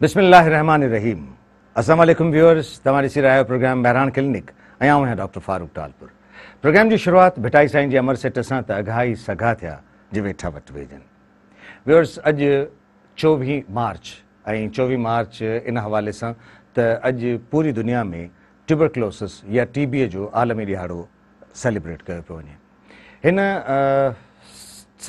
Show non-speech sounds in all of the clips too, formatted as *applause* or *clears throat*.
बिस्मिल्लाहिर्रहमानिर्रहीम अस्सलाम वालेकुम व्यूअर्स तमारी सी रायो प्रोग्राम बहरान क्लिनिक आया हूं डॉक्टर फारूक टालपुर प्रोग्राम की शुरुआत भिटाई साई जे अमर सेट सा त अघाई सगा थ्या जे वेठा वट वेजन व्यूअर्स अज चौवी मार्च ए चौवी मार्च इन हवा से त अज पूरी दुनिया में ट्यूबरक्लोसिस या टीबी जो आलमी दिहाड़ो सेलिब्रेट किया पयो वे इन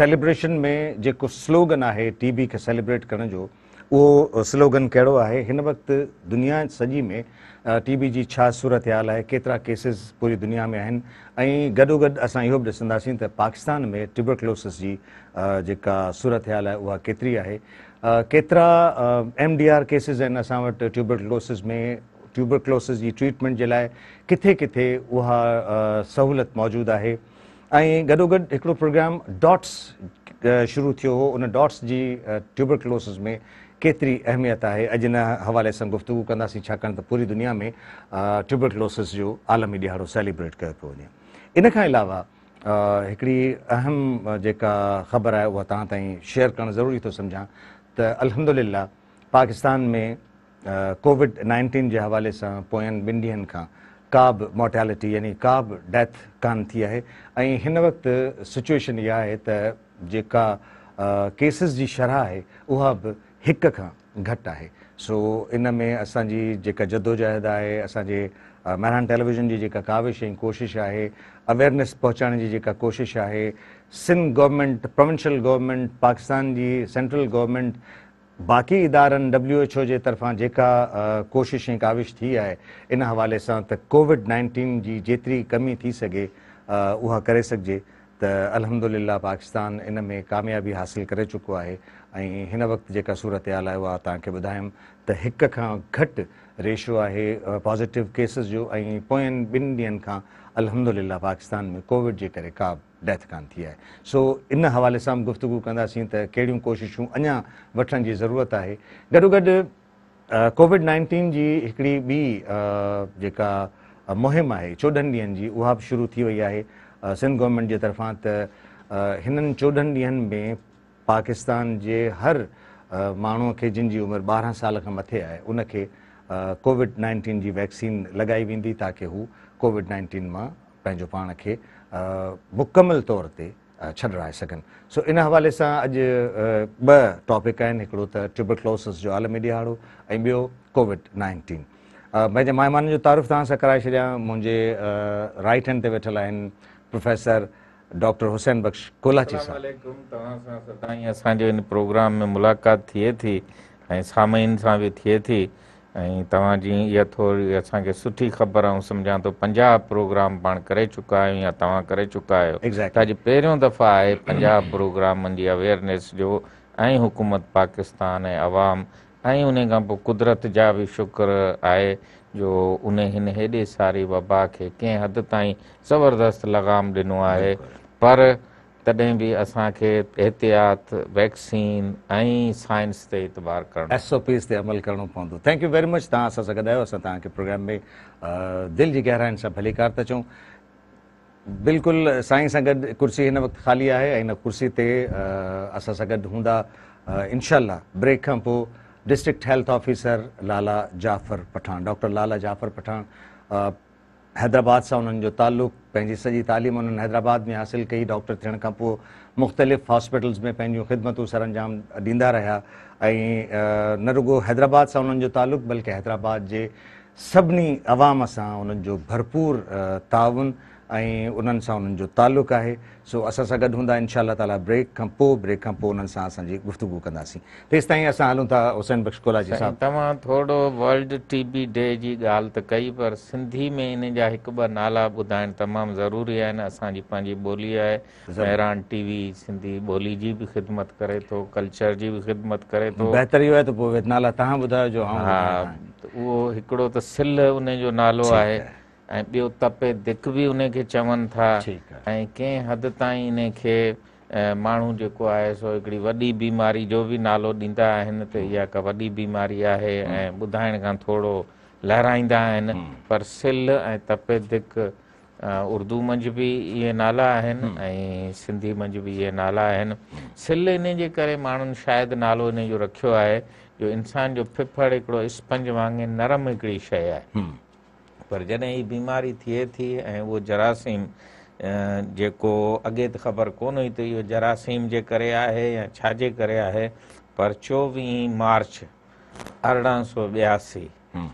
सेलिब्रेशन में जो स्लोगन है टीबी के सेलिब्रेट करण जो उहो स्लोगन कहिड़ो है हिन वक़्तु दुनिया सजी में टीबी की जी सूरत हाल है केतरा केसिस पूरी दुनिया में आहिनि ऐं गॾोगॾु असां इहो बि ॾिसंदासीं पाकिस्तान में ट्यूबरक्लोसिस जी जेका सूरत हाल है उहा केतिरी आहे केतिरा एम डी आर केसिस अस ट्यूबरक्लोसिस में ट्यूबरक्लोसिस की ट्रीटमेंट के लिए किथे किथे उहा सहूलियत मौजूदु आहे ऐं गॾोगॾु प्रोग्राम डॉट्स शुरू थो उन डॉट्स की ट्यूबरक्लोसिस में केतरी अहमियत है अज इन हवाले से गुफ़्तगु कंदासीं छाकाणि पूरी दुनिया में ट्यूबरकलोसिस जो आलमी दिहाड़ो सेलिब्रेट कयो इन अलावा अहम जबर ख़बर आहे उहा तव्हां शेयर कर ज़रूरी तो समझा तो अलहमदुल्ला पाकिस्तान में कोविड नाइन्टीन के हवाले से पोयनि ॿिनि ॾींहंनि खां का बि मोर्टेलिटी यानी का भी डेथ कान थी आहे ऐं सिचुएशन इहा आहे जेका केसिस की शरह है वह भी हिक खां घटि आहे सो इन में असांजी जेका जदोजहद आहे असांजे मैरान टेलीविजन जी जेका काविश ऐं कोशिश आहे अवेयरनेस पहुचाइण जी जेका कोशिश आहे Sindh government provincial government Pakistan जी सेंट्रल गवर्नमेंट बाक़ी इदारनि डब्ल्यू एच ओ जे तरफ़ां जेका कोशिश ऐं काविश थी आहे इन हवाले सां त कोविड नाइन्टीन जी जेतिरी कमी थी सघे उहा करे सघिजे त अलहमिला पाकिस्तान इन में कामयाबी हासिलु करे चुको आहे ऐं हिन वक़्तु जेका सूरत आल आहे तव्हांखे ॿुधायमि त हिक खां घटि रेशो आहे पॉज़िटिव केसिस जो ऐं पोयंनि ॿिनि ॾींहंनि खां पाकिस्तान में कोविड जे करे का डेथ कान थी आहे सो इन हवाले सां गुफ़्तगु कंदासीं त कहिड़ियूं कोशिशूं अञा वठण जी ज़रूरत आहे गॾोगॾु कोविड नाइंटीन जी हिकिड़ी ॿी जेका मुहिम आहे चोॾहनि ॾींहनि जी उहा बि शुरू थी वई आहे सिंध गवर्नमेंट जे तर्फ़ां त हिननि चोॾहनि ॾींहंनि में पाकिस्तान जे हर माण्हूअ खे जिनि जी उमिरि ॿारहं साल खां मथे आहे उनखे कोविड नाइंटीन जी वैक्सीन लॻाई वेंदी ताकी हू कोविड नाइंटीन मां पंहिंजो पाण खे मुकमल तौर ते छॾाए सघनि सो इन हवाले सां अॼु ॿ टॉपिक आहिनि हिकिड़ो त ट्यूबक्लोसिस जो आलमी ॾिहाड़ो ऐं ॿियो कोविड नाइनटीन मुंहिंजे महिमाननि जो तारीफ़ु तव्हां सां कराए छॾिया मुंहिंजे राइट हैंड ते वेठल आहिनि ڈاکٹر حسین बक्ष कोलाची साहिबु तव्हां सां सदाई असांजे हिन प्रोग्राम में मुलाक़ात थिए थी ऐं सामयुनि सां बि تھیے تھی ऐं तव्हां जी इहा थोरी असांखे सुठी ख़बर ऐं समुझां थो पंजाहु प्रोग्राम पाण करे चुका आहियूं या तव्हां करे کرے आहियो ہے اج दफ़ा आहे ہے پنجاب پروگرام دی जो جو हुकूमत حکومت پاکستان आवाम عوام उन انہاں पोइ قدرت जा بھی شکر आहे जो उन हिन हेॾे सारी वबा खे कंहिं हद ताईं ज़बरदस्त लॻाम ॾिनो आहे पर तॾहिं बि असांखे एहतियात वैक्सीन ऐं साइंस ते इतबार करणु एस ओ पीस ते अमल करिणो पवंदो थैंक यू वेरी मच तव्हां असां सां गॾु आहियो असां तव्हांखे प्रोग्राम में दिलि जी गहराइनि सां भली कार था चऊं बिल्कुलु साईं सां गॾु कुर्सी हिन वक़्तु ख़ाली आहे ऐं हिन कुर्सी ते असां सां गॾु हूंदा इनशा ब्रेक खां पोइ district health officer Lala Jafar Pathan doctor Lala Jafar Pathan Hyderabad से उन्होंने जो तालुक पंहिंजी सजी तालीम उन्हनि हैदराबाद में हासिल कई डॉक्टर थे मुख़्तलिफ़ हॉस्पिटल्स में पंहिंजूं खिदमतू सर अंजाम दींदा रहा न रुगो हैदराबाद से उन्होंने तालुक बल्कि हैदराबाद के सभी अवाम से उन्होंने भरपूर ताउन ऐं उन्हनि सां उन्हनि जो तालुक़ु आहे सो असां सां गॾु हूंदा इनशा ताला ब्रेक खां पोइ ब्रेक खां पोइ उन्हनि सां असांजी गुफ़्तगु कंदासीं तेसिताईं असां हलूं था हुसैन बक्षा तव्हां थोरो वर्ल्ड टी बी डे जी ॻाल्हि त कई पर सिंधी में इन जा हिकु ॿ नाला ॿुधाइणु तमामु ज़रूरी आहिनि असांजी पंहिंजी ॿोली आहे वी सिंधी ॿोली जी बि ख़िदमत करे थो कल्चर जी बि ख़िदमत करे थोरी नाला तव्हां ॿुधायो जो हा उहो हिकिड़ो त सिल उनजो नालो आहे ऐं ॿियो तपे दिक बि उन खे चवनि था ऐं कंहिं हदि ताईं इन खे माण्हू जेको आहे सो हिकिड़ी वॾी बीमारी जो बि नालो ॾींदा आहिनि त इहा का वॾी बीमारी आहे ऐं ॿुधाइण खां थोरो आहिनि पर सिल ऐं तपे दिक उर्दू मंझि बि इहे नाला आहिनि ऐं सिंधी मंझि बि इहे नाला आहिनि सिल इन जे करे माण्हुनि शायदि नालो इन जो रखियो आहे जो इंसान जो फिफड़ हिकिड़ो स्पंज वांगुरु नरम हिकिड़ी शइ आहे पर जॾहिं हीअ बीमारी थिए थी ऐं उहो जरासीम जेको अॻे त ख़बर कोन हुई त इहो जरासीम जे करे आहे या छाजे करे आहे पर चोवी मार्च अरिड़हं सौ ॿियासी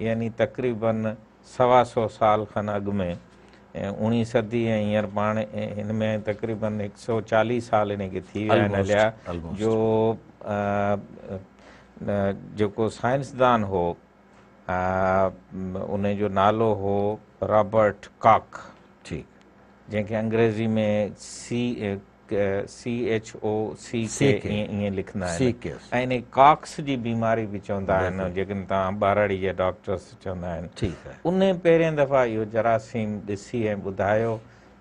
यानी तक़रीबन सवा सौ साल खनि अॻु में ऐं उणिवीह सदी ऐं हींअर पाण हिन में तक़रीबन हिकु सौ चालीह साल हिनखे थी विया जो जेको साइंसदान हो उन जो नालो हो रॉबर्ट काक ठीकु जंहिंखे अंग्रेज़ी में सी सी एच ओ सी के लिखंदा आहिनि ऐं इन काक्स जी बीमारी बि चवंदा आहिनि जेके तव्हां बाराड़ी जा डॉक्टर्स चवंदा आहिनि ठीकु आहे उन पहिरें दफ़ा इहो जरासीम ॾिसी ऐं ॿुधायो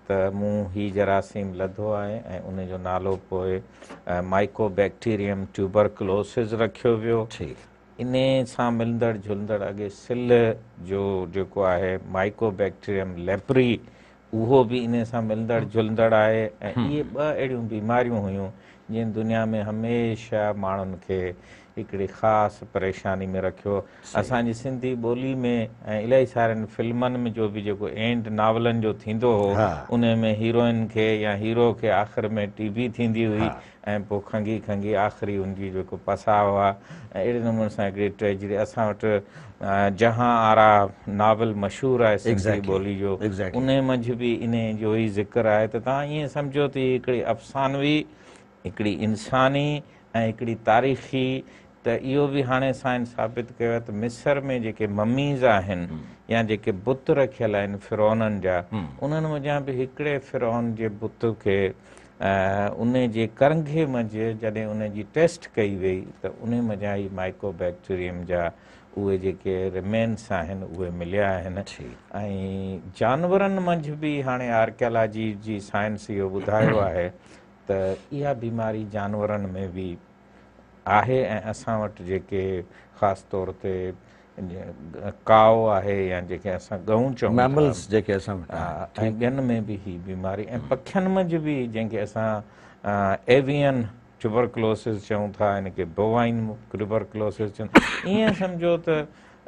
त मूं हीउ जरासीम लधो आहे ऐं उनजो नालो पोइ बैक्टीरियम ट्यूबरक्लोसिस रखियो वियो ठीकु इन सां मिलंदड़ झुलंदड़ अॻे सिल जो जेको आहे माइको बैक्टीरियम लेपरी उहो बि इन सां मिलंदड़ झुलंदड़ आहे ऐं इहे ॿ अहिड़ियूं बीमारियूं हुयूं जिन दुनिया में हमेशह माण्हुनि खे हिकिड़ी ख़ासि परेशानी में रखियो असांजी सिंधी ॿोली में ऐं इलाही सारनि फिल्मनि में जो बि जेको एंड नावलनि जो थींदो हुओ उन में हीरोइन खे या हीरो खे आख़िरि में टी बी थींदी हुई ऐं पोइ खंघी खंघी आख़िरी हुनजी जेको पसाव आहे ऐं अहिड़े नमूने सां हिकिड़ी ट्रेजरी असां वटि जहां आरा नावल मशहूरु आहे सिंधी ॿोली जो उन मंझि बि इन जो ई ज़िक्र आहे त तव्हां ईअं सम्झो त हिकिड़ी अफ़सानवी हिकिड़ी इंसानी ऐं हिकिड़ी तारीख़ी त इहो बि हाणे साइंस साबित कयो आहे त मिसर में जेके ममीज़ आहिनि या जेके बुत रखियल आहिनि फिरोननि जा उन्हनि वञा बि हिकिड़े फिरोन जे बुत खे उन जे करंघे मंझि जॾहिं उन जी टेस्ट कई वई त उन मज़ा ई माइक्रो बैक्टीरियम जा उहे जेके रिमेन्स आहिनि उहे मिलिया आहिनि ऐं जानवरनि मंझि बि हाणे आर्कियोलॉजी जी साइंस इहो ॿुधायो आहे त इहा बीमारी जानवरनि में बि आहे ऐं असां वटि जेके ख़ासि तौर ते काओ आहे या जेके असां गऊं चऊं एमल्स जेके असां ऐं ॿियनि में बि इहा बीमारी ऐं पखियुनि मंझि बि जंहिंखे असां एवियन चुबरक्लोसिस चऊं था हिनखे बोवाईन क्रुबरक्लोसिस चऊं ईअं सम्झो त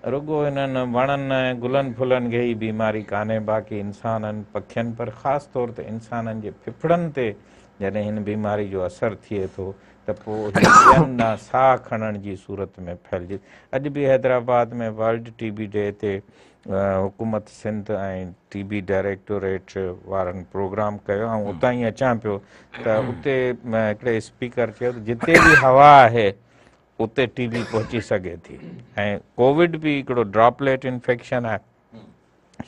रुगो हिननि वणनि ऐं गुलनि फुलनि खे ई बीमारी कान्हे बाक़ी इंसाननि पखियुनि पर ख़ासि तौर ते इंसाननि जे फिफड़नि ते जॾहिं हिन बीमारी जो असरु थिए थो त पोइ उते साह खणण जी सूरत में फैलिजे अॼु बि हैदराबाद में वर्ल्ड टी बी डे ते हुकूमत सिंध ऐं टी बी डायरेक्टोरेट वारनि प्रोग्राम कयो ऐं उतां ई अचां पियो त उते हिकिड़े स्पीकर चयो त जिते बि हवा आहे उते टी बी पहुची सघे थी ऐं कोविड बि हिकिड़ो ड्रॉपलेट इन्फेक्शन आहे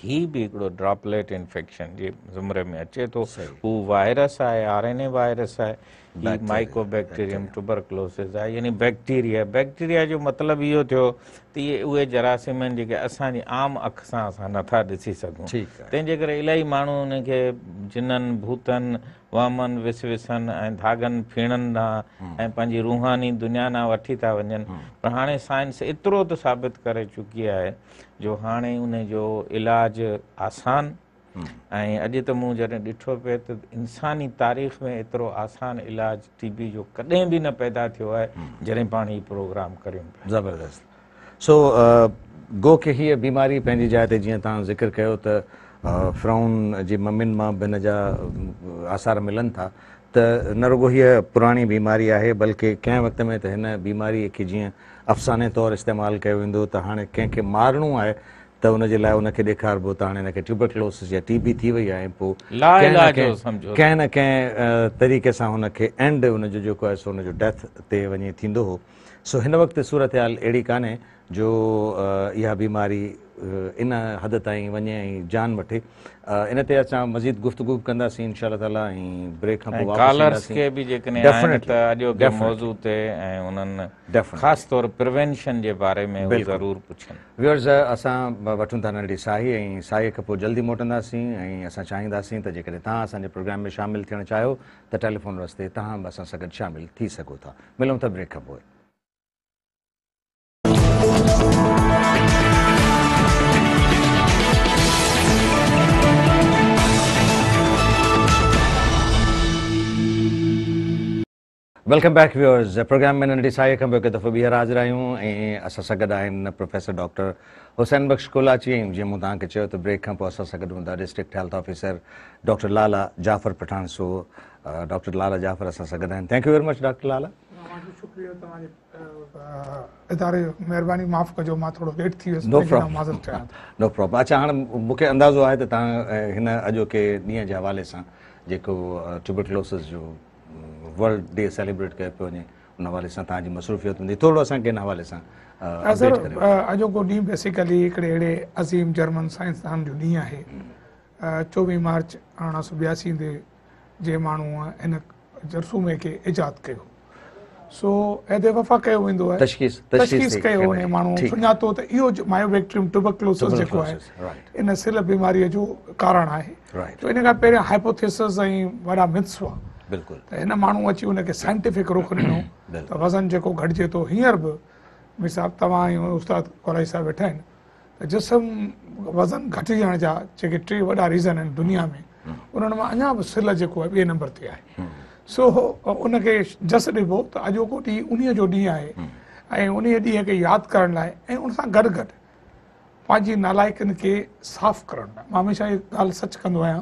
हीउ बि हिकिड़ो ड्रॉपलेट इन्फेक्शन जे ज़मरे में अचे थो हू वायरस आहे आर एन ए वायरस आहे माइक्रो बै्टियम टलोसिस आहे यानी बैक्टीरिया बैक्टीरिया जो मतिलबु इहो थियो त इहे उहे जरासीम आहिनि जेके असांजी आम अख सां असां नथा ॾिसी सघूं तंहिंजे करे इलाही माण्हू उनखे जिननि भूतनि वामनि विसविसनि ऐं धागनि फीणनि सां ऐं पंहिंजी रूहानी दुनिया न वठी था वञनि पर हाणे साइंस एतिरो त साबित करे चुकी आहे जो हाणे जो इलाज आसानु ऐं अॼु त मूं जॾहिं ॾिठो पिए त इंसानी तारीख़ में एतिरो आसान इलाज टी बी जो कॾहिं बि न पैदा थियो आहे जॾहिं पाण हीअ प्रोग्राम करियूं ज़बरदस्त सो गो की हीअ बीमारी पंहिंजी जाइ ते जीअं तव्हां ज़िक्र कयो त फ्राउन जी मम्मीनि मां बि हिन जा आसार मिलनि था त न रुगो हीअ पुराणी बीमारी आहे बल्कि कंहिं वक़्त में त हिन बीमारीअ खे जीअं अफ़साने तौरु इस्तेमालु कयो वेंदो त हाणे कंहिंखे मारणो आहे त हुनजे लाइ हुनखे ॾेखारिबो त हाणे हिनखे ट्यूबक्लोसिस या टीबी थी वई आहे पोइ कंहिं न कंहिं तरीक़े सां हुनखे एंड हुनजो जेको आहे सो हुनजो डेथ ते वञी थींदो हो सो हिन वक़्तु सूरत हाल अहिड़ी कान्हे जो इहा बीमारी इन हद ताईं वञे ऐं जान वठे इन ते असां मज़ीद गुफ़्तगु कंदासीं इनशा ताला ऐं ब्रेक खां असां वठूं था नंढी साई ऐं साई खां पोइ जल्दी मोटंदासीं ऐं असां चाहींदासीं त जेकॾहिं तव्हां असांजे प्रोग्राम में शामिलु थियणु चाहियो त टेलीफोन रस्ते तव्हां बि असां सां गॾु शामिलु थी सघो था मिलूं था ब्रेक खां पोइ वेलकम बैक व्यूअर्स प्रोग्राम में नंढी साई खां पोइ हिकु दफ़ो ॿीहर हाज़िर आहियूं ऐं असां सां गॾु आहिनि प्रोफेसर डॉक्टर हुसैन बख़्श कुलाची वयूं जीअं मूं तव्हांखे चयो त ब्रेक खां पोइ असां सां गॾु हूंदा district health officer doctor Lala Jafar पठाणसो डॉक्टर लाला जाफर असां सां गॾु आहिनि very much doctor Lala no problem *laughs* अच्छा हाणे मूंखे अंदाज़ो आहे त तव्हां हिन अॼोके ॾींहं जे हवाले सां जेको जो वर्ल्ड डे सेलिब्रेट किया पे वे उन हवाले से तुम्हारी मसरूफियत हूँ थोड़ा असन हवाले से अजो को ढी बेसिकली अड़े अजीम जर्मन साइंसदान जो ी है चौवी मार्च अरह सौ बयासी में जे मू इन जरसूमे के ईजाद किया सो एदे वफा कयो वेंदो है तशखीस कयो ने मानु सुन्या तो तो यो मायोबैक्टेरियम ट्यूबरकुलोसिस जको इन सेल बीमारी जो कारण है तो इने का पेरे हाइपोथेसिस आई बड़ा मिथ्स हुआ बिल्कुलु त हिन माण्हू अची हुनखे साइंटिफिक रुख ॾिनो *clears throat* त वज़न जेको घटिजे थो हींअर बि तव्हां ऐं उस्ताद साहिबु वेठा आहिनि त जिस्म वज़न घटिजण जा जेके टे वॾा रीज़न आहिनि दुनिया में उन्हनि मां अञा बि सिल जेको आहे ॿिए नंबर ते आहे सो उनखे जस ॾिबो त अॼोको ॾींहुं उन्हीअ जो ॾींहुं आहे ऐं उन ॾींहं खे यादि करण लाइ ऐं उन सां गॾु गॾु पंहिंजी नालाइकनि खे साफ़ु करण लाइ मां हमेशह इहा ॻाल्हि सच कंदो आहियां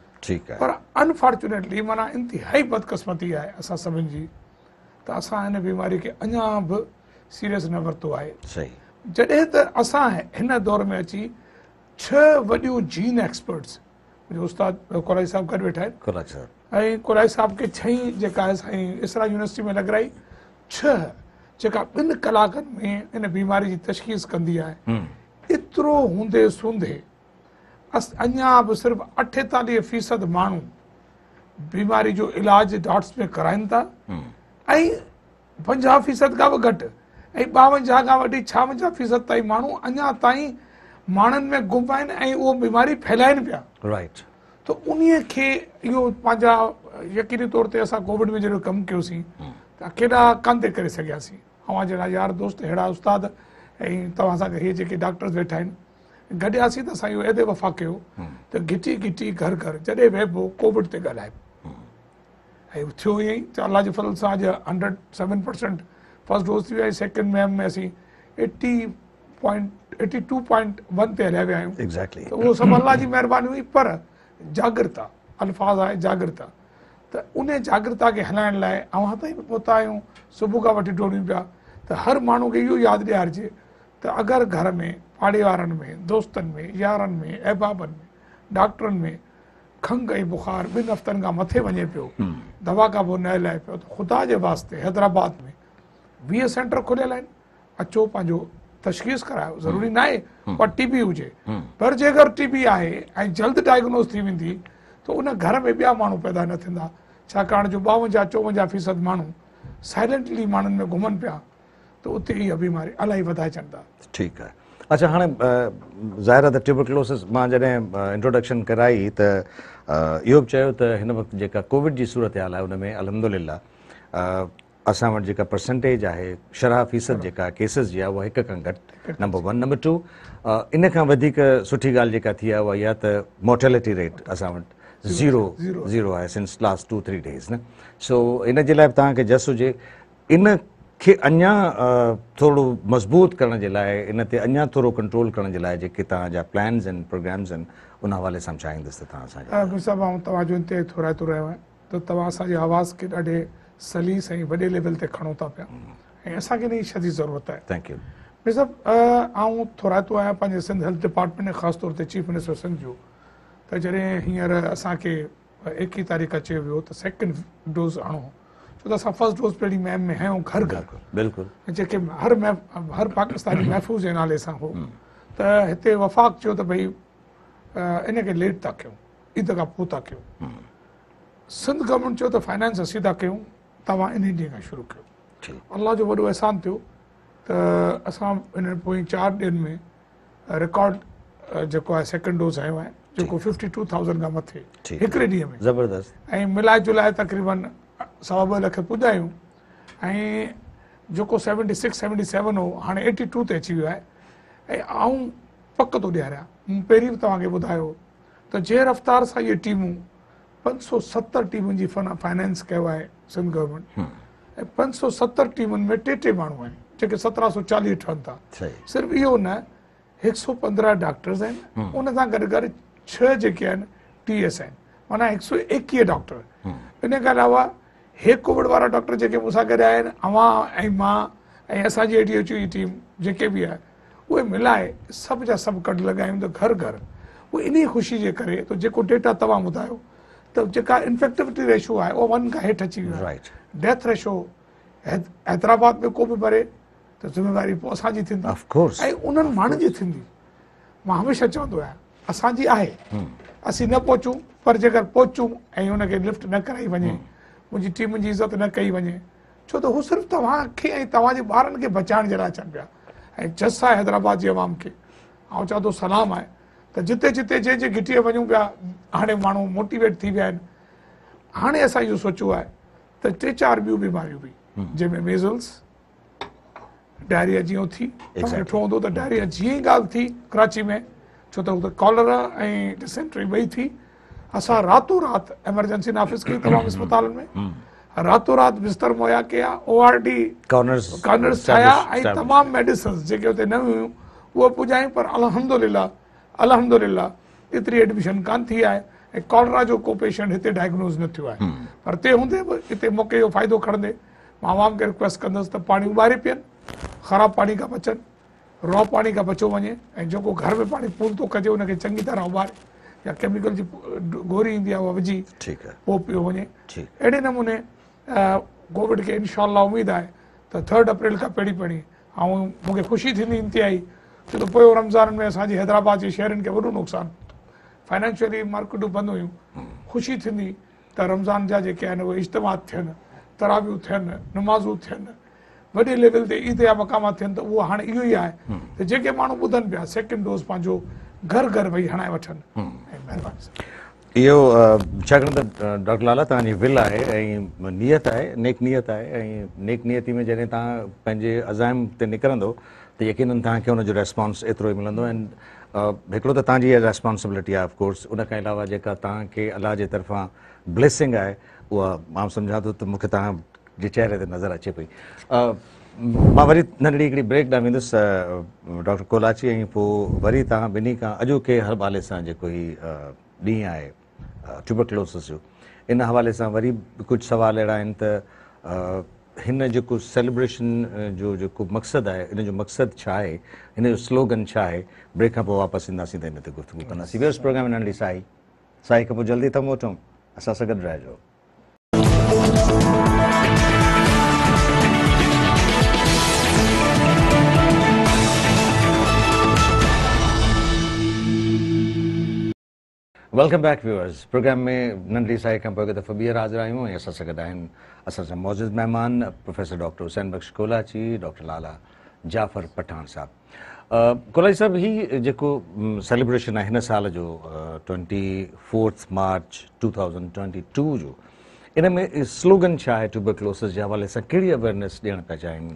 ठीकु आहे पर अनफॉर्चुनेटली माना इंतिहाई बदकस्मती आहे असां सभिनि जी त असां हिन बीमारी खे अञा बि सीरियस न वरितो आहे हिन दौर में ऐं कोराई साहिब खे छह जेका आहे लॻाई छह जेका ॿिनि कलाकनि में हिन बीमारी जी तशख़ीस कंदी आहे एतिरो हूंदे सूंदे अञा बि सिर्फ़ु अठेतालीह फ़ीसद माण्हू बीमारी जो इलाज डॉट्स में कराइनि था ऐं पंजाह फ़ीसद खां बि घटि ऐं ॿावंजाह खां वठी छावंजाह फ़ीसद ताईं माण्हू अञा ताईं माण्हुनि में गुम आहिनि ऐं उहो बीमारी फैलाइनि पिया राइट त उन खे इहो पंहिंजा यकीनी तौर ते असां कोविड में जॾहिं कमु कयोसीं त केॾा कान ते करे सघियासीं अवां जहिड़ा यार दोस्त अहिड़ा उस्ताद ऐं तव्हां सां इहे जेके डॉक्टर्स वेठा आहिनि गॾियासीं त साईं इहो एॾे वफ़ाक़ कयो त घिटी घिटी घर घर जॾहिं वेहॿो कोविड ते ॻाल्हाए ऐं थियो ईअं ई अलाह जे फल सां अॼु hundred seven percent first dose थी वियो आहे सेकेंड मैम में असीं eighty eighty point point two one ते हलिया विया आहियूं उहो सभु अलाह जी महिरबानी हुई पर अल्फाज़ आहे जागरता त उन जागरुता खे हलाइण लाइ ताईं बि पहुता आहियूं सुबुह खां वठी डोड़ियूं पिया त हर माण्हू खे इहो यादि ॾियारिजे त अगरि घर में पाड़े वारनि में दोस्तनि में यारनि में में में अहबाबनि डॉक्टरनि खंघ ऐं बुख़ार ॿिनि हफ़्तनि खां मथे वञे पियो दवा खां पोइ न हलाए पियो त ख़ुदा जे वास्ते हैदराबाद में वीह सेंटर खुलियल आहिनि अचो पंहिंजो तशख़ीस करायो ज़रूरी न आहे पर टीबी हुजे पर जेकर टीबी आहे ऐं जल्द डायग्नोस थी वेंदी त उन घर में ॿिया माण्हू पैदा न थींदा छाकाणि जो ॿावंजाह चोवंजाह फ़ीसद माण्हू साइलेंटली माण्हुनि में घुमनि पिया त उते इहा बीमारी इलाही वधाए छॾंदा ठीकु आहे अच्छा हाणे ज़ाहिरात ट्यूबोक्लोसिस मां जॾहिं इंट्रोडक्शन कराई त इहो बि चयो त हिन वक़्तु जेका कोविड जी सूरत हाल आहे उनमें में अलहम लाही असां वटि जेका परसेंटेज आहे फ़ीसद जेका केसिस जी आहे उहा हिक खां घटि नंबर वन नंबर टू इन खां वधीक सुठी ॻाल्हि जेका थी आहे उहा इहा त मोर्टेलिटी रेट असां वटि ज़ीरो ज़ीरो आहे since last two three days न सो इन जे लाइ बि तव्हांखे इन खे अञा थोरो मज़बूत करण जे लाइ इन ते अञा थोरो कंट्रोल करण जे लाइ जेके तव्हांजा प्लान्स आहिनि प्रोग्राम्स आहिनि उन हवाले सां चाहींदुसि त तव्हां साहिबु आऊं तव्हांजो इंते थोराए थो रहियो आहियां त तव्हां असांजे आवाज़ खे ॾाढे सलीस ऐं वॾे लेवल ते खणो था पिया ऐं असांखे हिन जी छदी ज़रूरत आहे थैंक्यू आउं थो आहियां पंहिंजे सिंध हेल्थ डिपार्टमेंट ऐं ख़ासि तौर ते चीफ मिनिस्टर सिंध जो त जॾहिं हींअर असांखे एकवीह तारीख़ अचे वियो त सेकेंड डोज़ आणो चौदह सफज रोज पड़ी मैम में है घर घर बिल्कुल जेके हर मैफ हर पाकिस्तानी महफ़ूज़ जे नाले सां हो हम्म। तो त हिते वफ़ाक़ चयो त भई इनखे लेट था कयूं ईद खां पोइ था कयूं हम्म। सिंध गवर्नमेंट चयो त फाइनेंस असीं था कयूं तव्हां इन ॾींहं खां शुरू कयो अलाह जो वॾो अहसान थियो त असां हिन पोइ चारि में रिकॉर्ड जेको आहे सेकेंड डोज़ आयो आहे जेको फिफ्टी टू थाउज़ेंड खां मथे हिकिड़े ॾींहं में ज़बरदस्त मिलाए जुलाए तक़रीबन सवाबु ॿ लख पुॼायूं ऐं जेको सेवनटी सिक्स सेवनटी सेवन हो हाणे एटी टू ते अची वियो आहे ऐं आऊं पक थो ॾियारियां पहिरीं बि तव्हांखे ॿुधायो त जंहिं रफ़्तार सां इहे टीमूं पंज सौ सतरि टीमुनि जी फाइनेंस कयो आहे सिंध गवर्नमेंट ऐं पंज सौ सतरि टीमुनि में टे टे माण्हू आहिनि जेके सत्रहं सौ चालीह ठहनि था सिर्फ़ु इहो न हिकु सौ पंद्रहं डॉक्टर्स आहिनि उन सां गॾु गॾु छह जेके आहिनि टी एस आहिनि माना हिकु सौ एकवीह डॉक्टर इन खां अलावा हे कोविड वारा डॉक्टर जेके मूं सां गॾु आया आहिनि अवां ऐं मां ऐं असांजी एच जी टीम जेके बि आहे उहे मिलाए सभु जा सभु कढ लॻायूं त घर घर उहे इन ख़ुशी जे करे त जेको डेटा तव्हां ॿुधायो त जेका इन्फेक्टिविटी रेशो आहे उहो वन खां हेठि अची वियो डेथ रेशो हैदराबाद में को बि भरे त ज़िमेदारी पोइ असांजी थींदी ऐं उन्हनि माण्हुनि जी थींदी मां हमेशह चवंदो आहियां असांजी आहे असीं न पहुचूं पर जेकर पहुचूं ऐं हुनखे लिफ्ट न कराई वञे मुंहिंजी टीम जी इज़त न कई वञे छो त हू सिर्फ़ु तव्हांखे ऐं तव्हांजे ॿारनि खे बचाइण जे लाइ अचनि पिया ऐं चस आहे हैदराबाद जी अवाम खे ऐं चवां थो सलाम आहे त जिते जिते जंहिं जे घिटीअ वञूं पिया हाणे माण्हू मोटिवेट थी विया आहिनि हाणे असां इहो सोचियो आहे त टे चारि ॿियूं बीमारियूं बि जंहिंमें मेज़ल्स डायरिया जीअं थी ॾिठो हूंदो त डायरिया जीअं ई ॻाल्हि थी कराची में छो त कॉलर ऐं डिसेंट्री ॿई थी असां रातो राति एमरजेंसी नाफ़िज़ कई तमामु अस्पतालुनि में रातो राति बिस्तर मुहैया कया O R D corn corners चाहिया ऐं उहे पुॼायूं पर अलहमदिल्ला अलहमदिल्ला एतिरी एडमिशन थी आहे ऐं कॉलरा जो को पेशंट हिते डायग्नोज़ न थियो आहे पर ते हूंदे बि हिते मौके जो फ़ाइदो खणंदे मां आवाम खे रिक्वेस्ट कंदुसि त पाणी उॿारे पीअनि ख़राबु पाणी खां बचनि रॉ पाणी खां बचो वञे ऐं जेको घर में पाणी पूरो थो कजे हुनखे चङी तरह उॿारे या केमिकल जी गोरी ईंदी आहे पोइ पियो वञे अहिड़े नमूने कोविड खे इनशाल उमेदु आहे त थर्ड अप्रैल खां पहिरीं पहिरीं ऐं मूंखे ख़ुशी थींदी इंतिहाई छो त पोइ रमज़ान में असांजे हैदराबाद जे शहरनि खे वॾो नुक़सानु थियो फाइनैंशियली मार्केटूं बंदि हुयूं ख़ुशी थींदी त रमज़ान जा जेके आहिनि उहे इज्टमात थियनि तराबियूं थियनि नुमाज़ू थियनि वॾे लेवल ते ईद जा मकान थियनि त उहो हाणे इहो ई आहे जेके माण्हू ॿुधनि पिया सैकेंड डोज़ पंहिंजो घर घर भई हणाए वठनि हम्म। ऐं छाकाणि त डॉक्टर लाला तव्हांजी विल आहे ऐं नियत आहे नेक नियत आहे ऐं नेक नियति में जॾहिं तव्हां पंहिंजे अज़ाइम ते निकिरंदो त यकीननि तव्हांखे हुनजो रेस्पॉन्स एतिरो ई मिलंदो ऐं हिकिड़ो त तव्हांजी रेस्पॉन्सिबिलिटी आहे ऑफकोर्स उन खां अलावा जेका तव्हांखे अलाह जे तरफ़ां ब्लेसिंग आहे उहा मां सम्झां थो त मूंखे तव्हां जे चहिरे ते नज़र अचे पई मां वरी नंढड़ी हिकिड़ी ब्रेक ॾांहुं वेंदुसि डॉक्टर कोलाची ऐं पोइ वरी तव्हां ॿिन्ही खां अॼोके हर हवाले सां जेको ही ॾींहुं आहे ट्यूबर जो इन हवाले सां वरी कुझु सुवाल अहिड़ा आहिनि त हिन जेको सेलिब्रेशन जो जेको मक़सदु आहे इन जो मक़सदु छा आहे हिन जो स्लोगन छा आहे ब्रेक खां पोइ वापसि ईंदासीं तोग्रामी साई साई खां पोइ जल्दी त अचूं असां सां गॾु रहिजो वेलकम बैक व्यूअर्स प्रोग्राम में नंढी साहेब खां पोइ हिकु दफ़ो ॿीहर हाज़िर आहियूं ऐं असां सां गॾु आहिनि असांजा मौजूद महिमान प्रोफेसर डॉक्टर सैसैन बख्श कोलाची डॉक्टर लाला जाफ़र पठाण साहिबु कोलाची साहिबु हीउ जेको सेलिब्रेशन आहे हिन साल जो twenty fourth March two thousand twenty two जो इन में स्लोगन छा आहे ट्यूबर क्लोसिस जे हवाले सां कहिड़ी अवेयरनेस ॾियण पिया चाहिनि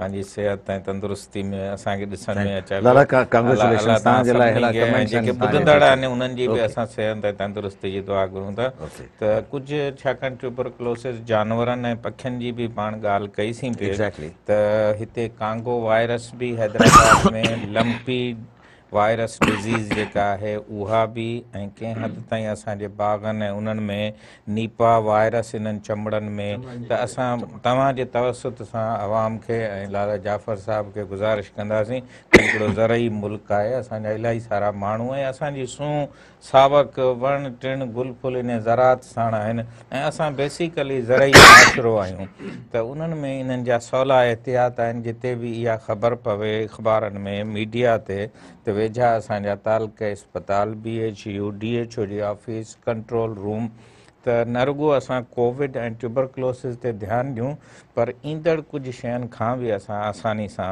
पंहिंजी सिहत ऐं तंदुरुस्ती में असांखे ॾिसण में अचे ॿुधंदड़ आहिनि उन्हनि जी बि असां सिहत ऐं तंदुरुस्ती जी दुआ घुरूं था त कुझु छाकाणि चुबरक्लोसिस जानवरनि ऐं पखियुनि जी बि पाण ॻाल्हि कईसीं त हिते कांगो वायरस बि हैदराबाद में लंपी वायरस डिज़ीज़ जेका आहे उहा बि ऐं कंहिं हदि ताईं असांजे बाग़नि ऐं उन्हनि में नीपा वायरस इन्हनि चमड़नि में त असां तव्हांजे तवसुत सां आवाम खे ऐं लाला जाफ़र साहब खे गुज़ारिश कंदासीं हिकिड़ो ज़रई मुल्क आहे असांजा इलाही सारा माण्हू ऐं असांजी सूं सावक वण टिण गुल फुल इन ज़रात साण आहिनि ऐं असां बेसिकली ज़रई आशिरो आहियूं त उन्हनि में इन्हनि जा सवला एहतियात आहिनि जिते बि इहा ख़बर पवे अख़बारनि में मीडिया ते वेझा असांजा तालक इस्पताल B H U D H O जी ऑफिस कंट्रोल रूम त न रुगो असां कोविड ऐं ट्यूबर क्लोसिस ते ध्यानु ॾियूं पर ईंदड़ कुझु शयुनि खां बि असां आसानी सां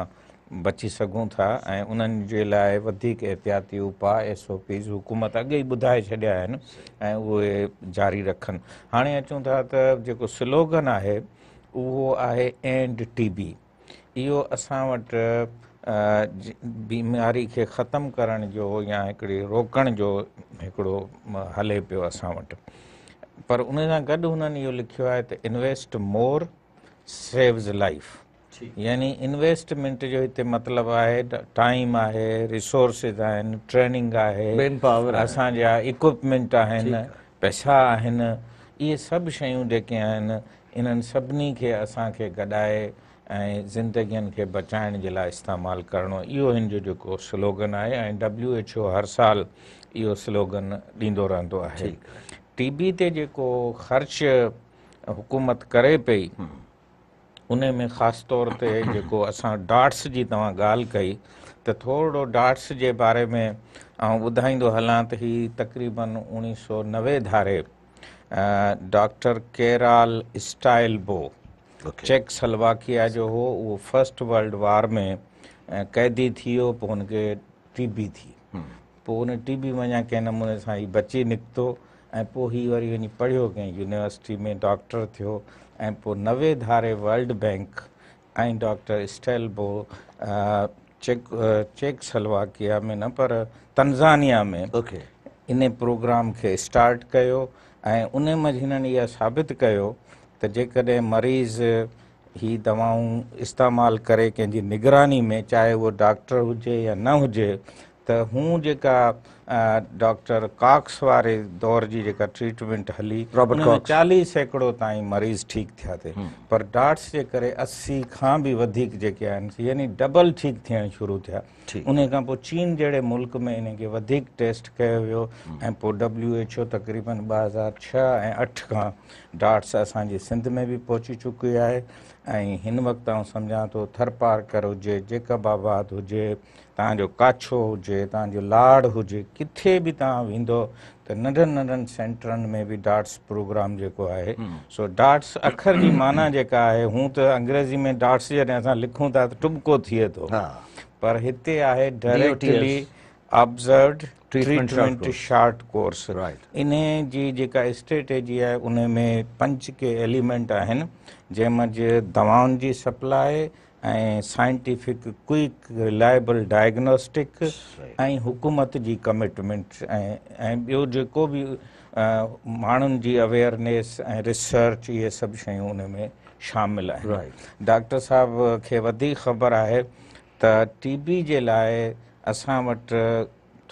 बची सघूं था ऐं उन्हनि जे लाइ वधीक एहतियाती उपाउ एस ओ पीस हुकूमत अॻे ई ॿुधाए छॾिया आहिनि ऐं उहे जारी रखनि हाणे अचूं था त जेको स्लोगन आहे उहो आहे एंड टी बी इहो असां वटि बीमारी खे ख़तमु करण जो या हिकिड़ी रोकण जो हिकिड़ो हले पियो असां वटि पर उनसां गॾु हुननि इहो लिखियो आहे त इनवेस्ट मोर सेव्स लाइफ यानी इन्वेस्टमेंट जो हिते मतिलबु आहे टाइम आहे रिसोर्सिस आहिनि ट्रेनिंग आहे असांजा इक्विपमेंट आहिनि पैसा आहिनि इहे सभु शयूं जेके आहिनि इन्हनि सभिनी खे असांखे गॾाए ऐं ज़िंदगियुनि खे बचाइण जे लाइ इस्तेमालु करिणो इहो हिन जो जेको स्लोगन आहे ऐं डब्लू एच ओ हर साल इहो स्लोगन ॾींदो रहंदो आहे टी बी ते जेको ख़र्च हुकूमत करे पई उन में ख़ासि तौर ते जेको असां डाट्स जी तव्हां ॻाल्हि कई त थोरो डाट्स जे बारे में आऊं ॿुधाईंदो हलां त ही तकरीबन उणिवीह सौ नवे धारे डॉक्टर केराल स्टाइलबो चेक सलवाकिया जो हो उहो फस्ट वल्ड वार में क़ैदी थियो पोइ हुनखे टी थी पोइ उन टी वञा कंहिं नमूने सां हीउ बची निकितो ऐं पोइ हीअ वरी वञी पढ़ियो कंहिं यूनिवर्सिटी में डॉक्टर थियो ऐं पोइ नवे धारे वल्ड बैंक ऐं डॉक्टर स्टैल्बो चेक चेक सलवाकिया में न पर तनज़ानिया में ओके इन प्रोग्राम खे स्टार्ट कयो ऐं उनमें हिननि इहा साबित कयो त जेकॾहिं मरीज़ ही दवाऊं इस्तेमालु करे कंहिंजी निगरानी में चाहे उहो डॉक्टर हुजे या न हुजे त हू जेका डॉक्टर कॉक्स वारे दौर जी जेका ट्रीटमेंट हली उन चालीह सैकड़ो ताईं मरीज़ ठीक थिया थिए पर डाट्स जे करे असी खां बि वधीक जेके आहिनि यानी डबल ठीकु थियण शुरू थिया उन खां पोइ चीन जहिड़े मुल्क में इनखे वधीक टेस्ट कयो वियो ऐं पोइ एच ओ तक़रीबन ॿ हज़ार छह ऐं अठ खां डाट्स असांजे सिंध में बि पहुची चुकी आहे ऐं हिन वक़्तु आउं सम्झां थो थरपार्कर हुजे जेकबाबाद हुजे तव्हांजो काछो हुजे तव्हांजो लाड़ हुजे किथे बि तव्हां वेंदो त नंढनि नंढनि सेंटरनि में बि डाट्स प्रोग्राम जेको आहे सो डाट्स अख़र जी माना जेका आहे हूअ त अंग्रेज़ी में डाट्स जॾहिं असां लिखूं था त टुबको थिए थो पर हिते आहे directly observe treatment short course इन जी जेका स्ट्रेटेजी आहे उन में पंच के एलिमेंट आहिनि जंहिंमें दवाउनि जी सप्लाई ऐं साइंटिफिक क्विक रिलायबल डायग्नोस्टिक ऐं हुकूमत जी कमिटमेंट ऐं ॿियो जेको बि माण्हुनि जी अवेयरनेस ऐं रिसर्च इहे सभु शयूं उनमें शामिल आहिनि डॉक्टर साहिबु खे वधीक ख़बर आहे त टी बी जे लाइ असां वटि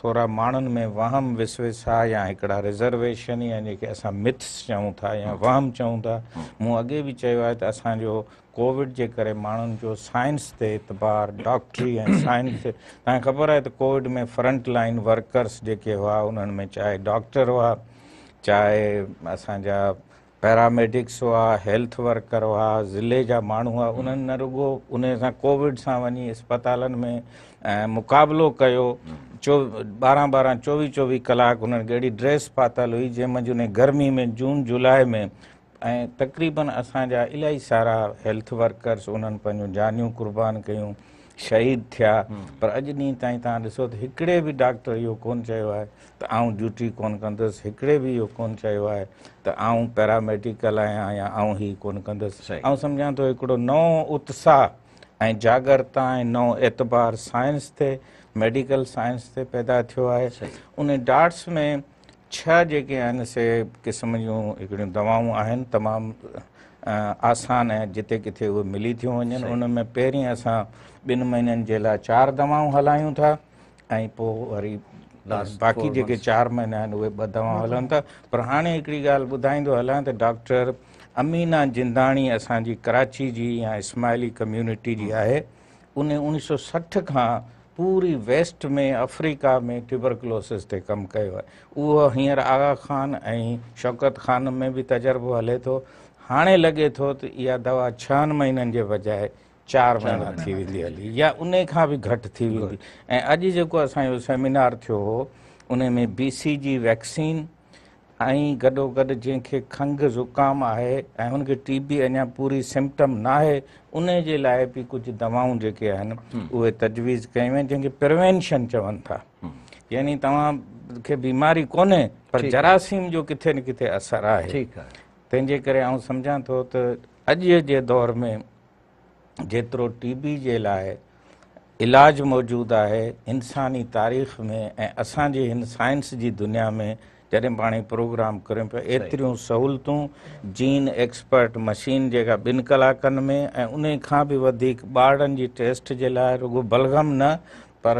थोरा माण्हुनि में वहम विस्विस या हिकिड़ा रिज़र्वेशन या जेके असां मिथ्स चऊं था या वहम चऊं था hmm. मूं अॻे बि चयो आहे त असांजो कोविड जे करे माण्हुनि जो साइंस ते इतबार डॉक्टरी ऐं साइंस तव्हांखे ख़बर आहे त कोविड में फ्रंट लाइन वर्कर्स जेके हुआ उन्हनि में चाहे डॉक्टर हुआ चाहे असांजा पैरामेडिक्स हुआ हेल्थ वर्कर हुआ ज़िले जा माण्हू हुआ उन्हनि न रुॻो उन सां कोविड सां वञी इस्पतालनि में ऐं मुक़ाबिलो कयो चो ॿारहं ॿारहं चोवीह चोवीह कलाक उन्हनि खे अहिड़ी ड्रेस पातल हुई जंहिं मज़ो उन गर्मी में जून जुलाई में ऐं तक़रीबन असांजा इलाही सारा हेल्थ वर्कर्स उन्हनि पंहिंजूं जानियूं क़ुर्बान कयूं शहीद थिया पर अॼु ॾींहं ताईं तव्हां ॾिसो त हिकिड़े बि डॉक्टर इहो कोन चयो आहे त ड्यूटी कोन कंदसि हिकिड़े बि इहो कोन चयो आहे त आउं पैरामेडिकल आहियां या आऊं हीउ कोन्ह कंदुसि ऐं सम्झां थो हिकिड़ो नओं उत्साह ऐं जागरता ऐं नओं एतबार साइंस ते मेडिकल साइंस ते पैदा थियो आहे उन डाट्स में छह जेके आहिनि से क़िस्म जूं हिकिड़ियूं दवाऊं आहिनि तमामु आसान ऐं जिते किथे उहे मिली थियूं वञनि उन में पहिरीं असां ॿिनि महीननि जे लाइ चारि दवाऊं हलायूं था ऐं पोइ वरी बाक़ी जेके चारि महीना आहिनि उहे ॿ दवाऊं हलनि था पर हाणे हिकिड़ी ॻाल्हि ॿुधाईंदो हलां त डॉक्टर अमीना जिंदाणी असांजी कराची जी या इस्माइली कम्यूनिटी जी आहे उन उणिवीह सौ सठि खां पूरी वेस्ट में अफ्रीका में ट्यूबरक्लोसिस ते कमु कयो आहे उहो हींअर आगा ख़ान ऐं शौकत ख़ान में बि तजुर्बो हले थो हाणे लॻे थो त इहा दवा छहनि महिननि जे बजाए चारि महीना थी वेंदी हली या उन खां बि घटि थी वेंदी ऐं अॼु जेको असांजो सेमिनार थियो हुओ उन में बी सी जी वैक्सीन ऐं गॾो गॾु जंहिंखे खंघि ज़ुकाम आहे ऐं हुनखे टी बी अञा पूरी सिम्पटम न आहे उन जे लाइ बि कुझु दवाऊं जेके आहिनि उहे तजवीज़ कयूं आहिनि जंहिंखे प्रिवेंशन चवनि था यानी तव्हांखे बीमारी कोन्हे पर जरासीम जो किथे न किथे असरु आहे तंहिंजे करे आउं सम्झां थो त अॼु जे दौर में जेतिरो टीबी जे लाइ इलाजु मौजूदु आहे इंसानी तारीख़ में ऐं असांजे हिन साइंस जी दुनिया में जॾहिं पाण प्रोग्राम कयूं पिया एतिरियूं सहूलियतूं जीन एक्सपर्ट मशीन जेका ॿिनि कलाकनि में ऐं उन खां बि वधीक ॿारनि जे टेस्ट जे लाइ रुगो बलगम न पर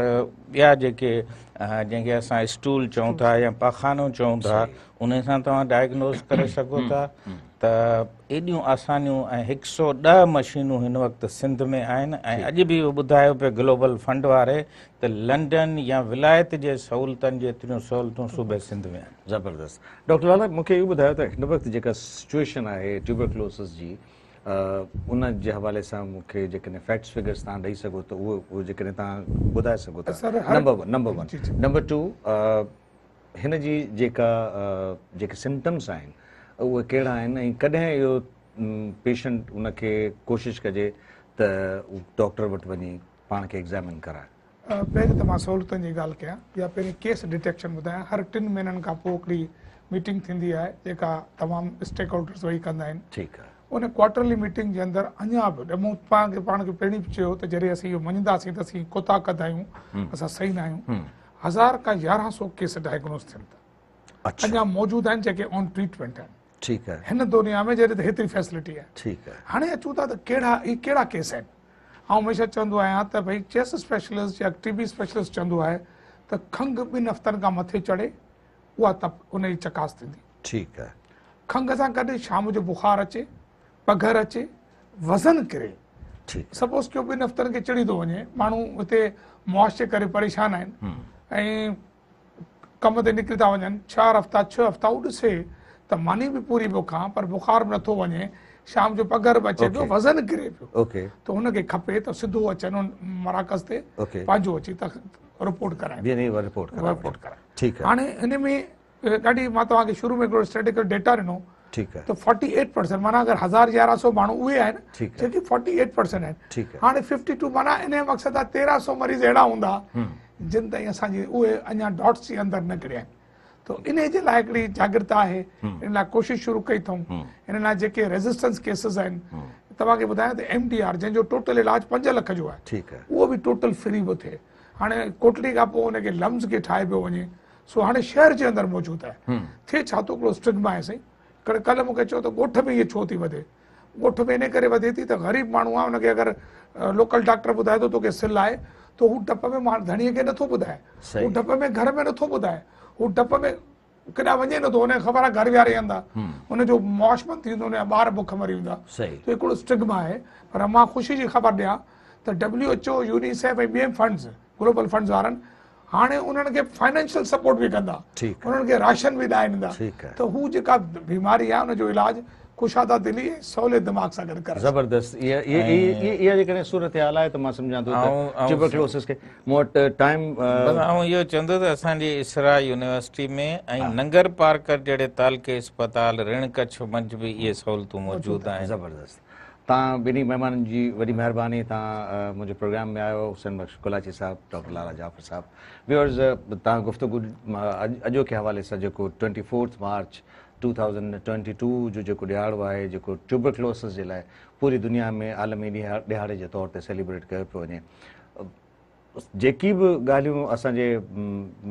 ॿिया जेके जंहिंखे असां स्टूल चऊं था या पखानो चऊं था उन सां तव्हां डाइग्नोस करे सघो था त एॾियूं आसानियूं ऐं हिकु सौ ॾह मशीनूं हिन वक़्तु सिंध में आहिनि ऐं अॼु बि उहो ॿुधायो पियो ग्लोबल फंड वारे त लंडन या विलायत जे सहूलियतुनि जेतिरियूं सहूलियतूं सूबे सिंध में आहिनि डॉक्टर लाला मूंखे इहो ॿुधायो त हिन वक़्तु जेका सिचुएशन आहे ट्यूबोक्लोसिस जी उन जे हवाले सां मूंखे जेकॾहिं फैक्ट्स फिगर्स तव्हां ॾेई सघो त उहो उहो जेकॾहिं तव्हां ॿुधाए सघो था नंबर टू हिन जी जेका जेके उहे कहिड़ा आहिनि ऐं कॾहिं इहो पेशंट उनखे कोशिशि कजे त डॉक्टर वटि वञी पाण खे एग्ज़ामिन कराए पहिरीं त मां सहूलियतुनि जी ॻाल्हि कयां या पहिरीं केस डिटेक्शन ॿुधायां हर टिनि महीननि खां पोइ हिकिड़ी मीटिंग थींदी आहे जेका तमामु स्टेक होल्डर्स वेही कंदा आहिनि ठीकु आहे उन क्वार्टरली मीटिंग जे अंदरि अञा बि मूं खे पाण खे पहिरीं बि चयो त जॾहिं असीं इहो मञींदासीं त असीं कोता कंदा आहियूं असां सही न आहियूं हज़ार खां यारहं सौ केस डायग्नोस थियनि था अञा मौजूदु आहिनि जेके ऑन ट्रीटमेंट आहिनि हिन दुनिया में कहिड़ा ही कहिड़ा केस आहिनि आउं हमेशह चवंदो आहियां त भई स्पेशलिस्ट या टीबी स्पेशलिस्ट चवंदो आहे त खंघि ॿिनि हफ़्तनि खां मथे चढ़े उहा तप उन जी चकास थींदी ठीकु आहे खंघ सां गॾु शाम जो बुख़ार अचे पघर अचे वज़न किरे सपोज़नि खे चढ़ी थो वञे माण्हू हिते मुआशे करे परेशान आहिनि ऐं कम ते निकिरी था वञनि छह हफ़्ता छह हफ़्ता हू ॾिसे त मानी बि पूरी खां पर बुख़ार नथो वञे शाम जो पघर बि अचे पियो वज़न किरे पियो हुनखे खपे त सिधो अचनि मराकज़ तेॾी मां तव्हांखे उहे आहिनि जेकी परसेंट आहिनि हिन जो मक़सदु आहे तेरहं सौ मरीज़ अहिड़ा हूंदा जिन ताईं असांजे उहे अञा डॉट्स जे अंदरि न ॻरिया आहिनि तो इन जे लाइ हिकिड़ी जागृता आहे हम्म। इन लाइ कोशिशि शुरू कई अथऊं हिन हम्म। लाइ जेके रेजिस्टेंस केसिस आहिनि हम्म। तव्हांखे ॿुधायां त एम डी आर टोटल इलाज पंज लख जो आहे उहो बि टोटल फ्री बि थे हाणे कोटली खां पोइ हुनखे लम्स खे ठाहे पियो वञे सो हाणे शहर जे अंदर मौजूद है थे छा थो स्टिग्मा आहे साईं कॾहिं कल्ह मूंखे चयो त ॻोठ में इहे छो थी वधे में इन करे वधे थी त ग़रीब माण्हू आहे हुनखे अगरि लोकल डॉक्टर ॿुधाए थो तोखे सिल आहे त तो हू डप में माण्हू धणीअ खे नथो ॿुधाए हू डप में घर में नथो ॿुधाए हू डप में किथां वञे नथो हुनखे ख़बर आहे घर विहारे हूंदा हुनजो मौशमंदा ॿार बुख मरी वेंदा हिकिड़ो स्ट्रिग्म आहे पर मां ख़ुशी जी ख़बर ॾियां त डब्लूएचओ हाणे उन्हनि खे फाइनेंशियल सपोर्ट बि कंदा उन्हनि खे राशन बि ॾाए ॾींदा त हू जेका बीमारी आहे हुनजो इलाज असांजी इसरा यूनिवर्सिटी में ऐं नंगर पार्कर जहिड़े तालके इस्पताल रिण कच्छ मंझि बि इहे सहूलियतूं मौजूदु आहिनि ज़बरदस्त तव्हां ॿिनी महिमाननि जी वॾी महिरबानी तव्हां मुंहिंजे प्रोग्राम में आयो हुसैन बख़्श कोलाची साहिबु डॉक्टर लाला जाफ़र साहिबु व्यूअर्स तव्हां गुफ़्तगु अॼोके हवाले सां जेको twenty fourth March two thousand twenty two जो जेको ॾियारो आहे जेको ट्यूबरक्लोसिस जे लाइ पूरी दुनिया में आलमी ॾिहा ॾिआड़े जे तौर ते सेलिब्रेट कयो पियो वञे जेकी बि ॻाल्हियूं असांजे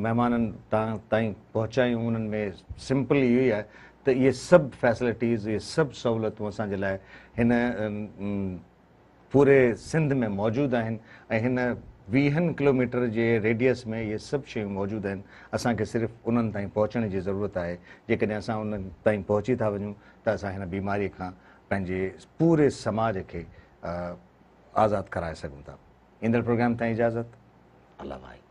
महिमाननि तां ताईं पहुचायूं उन्हनि में सिंपल इहो ई आहे त इहे सभु फैसिलिटीज़ इहे सभु सहूलियतूं असांजे लाइ हिन पूरे सिंध में मौजूदु आहिनि ऐं हिन वीहनि किलोमीटर जे रेडियस में इहे सभु शयूं मौजूदु आहिनि असांखे सिर्फ़ु उन्हनि ताईं पहुचण जी ज़रूरत आहे जेकॾहिं असां उन्हनि ताईं पहुची था वञूं त असां हिन बीमारी खां पंहिंजे पूरे समाज खे आज़ादु कराए सघूं था ईंदड़ प्रोग्राम ताईं इजाज़त अलाह भाई